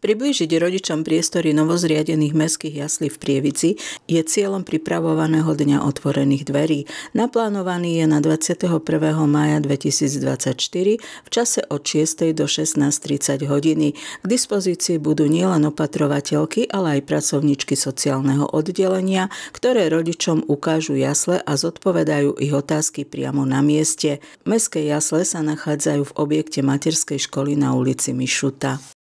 Priblížiť rodičom priestory novozriadených mestských jaslí v Prievici je cieľom pripravovaného dňa otvorených dverí. Naplánovaný je na 21. maja 2024 v čase od 6. do 16.30 hodiny. K dispozícii budú nielen opatrovateľky, ale aj pracovničky sociálneho oddelenia, ktoré rodičom ukážu jasle a zodpovedajú ich otázky priamo na mieste. Mestské jasle sa nachádzajú v objekte materskej školy na ulici Mišuta.